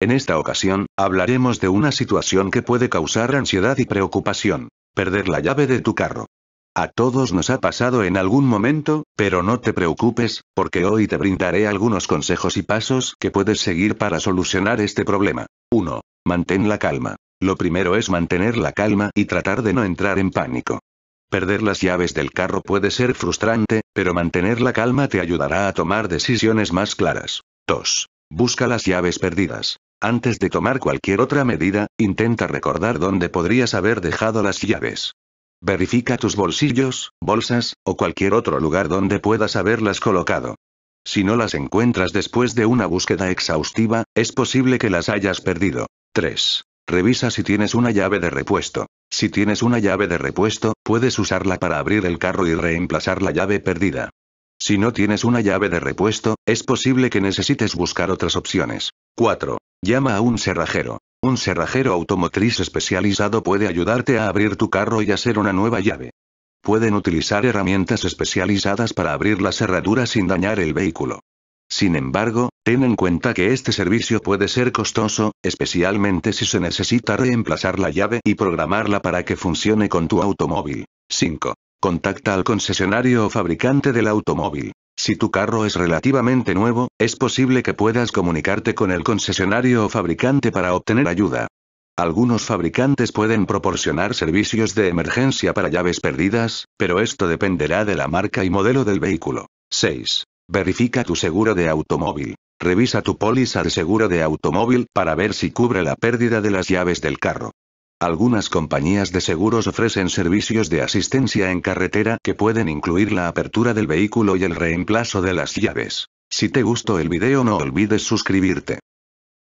En esta ocasión, hablaremos de una situación que puede causar ansiedad y preocupación. Perder la llave de tu carro. A todos nos ha pasado en algún momento, pero no te preocupes, porque hoy te brindaré algunos consejos y pasos que puedes seguir para solucionar este problema. 1. Mantén la calma. Lo primero es mantener la calma y tratar de no entrar en pánico. Perder las llaves del carro puede ser frustrante, pero mantener la calma te ayudará a tomar decisiones más claras. 2. Busca las llaves perdidas. Antes de tomar cualquier otra medida, intenta recordar dónde podrías haber dejado las llaves. Verifica tus bolsillos, bolsas, o cualquier otro lugar donde puedas haberlas colocado. Si no las encuentras después de una búsqueda exhaustiva, es posible que las hayas perdido. 3. Revisa si tienes una llave de repuesto. Si tienes una llave de repuesto, puedes usarla para abrir el carro y reemplazar la llave perdida. Si no tienes una llave de repuesto, es posible que necesites buscar otras opciones. 4. Llama a un cerrajero. Un cerrajero automotriz especializado puede ayudarte a abrir tu carro y hacer una nueva llave. Pueden utilizar herramientas especializadas para abrir la cerradura sin dañar el vehículo. Sin embargo, ten en cuenta que este servicio puede ser costoso, especialmente si se necesita reemplazar la llave y programarla para que funcione con tu automóvil. 5. Contacta al concesionario o fabricante del automóvil. Si tu carro es relativamente nuevo, es posible que puedas comunicarte con el concesionario o fabricante para obtener ayuda. Algunos fabricantes pueden proporcionar servicios de emergencia para llaves perdidas, pero esto dependerá de la marca y modelo del vehículo. 6. Verifica tu seguro de automóvil. Revisa tu póliza de seguro de automóvil para ver si cubre la pérdida de las llaves del carro. Algunas compañías de seguros ofrecen servicios de asistencia en carretera que pueden incluir la apertura del vehículo y el reemplazo de las llaves. Si te gustó el video no olvides suscribirte.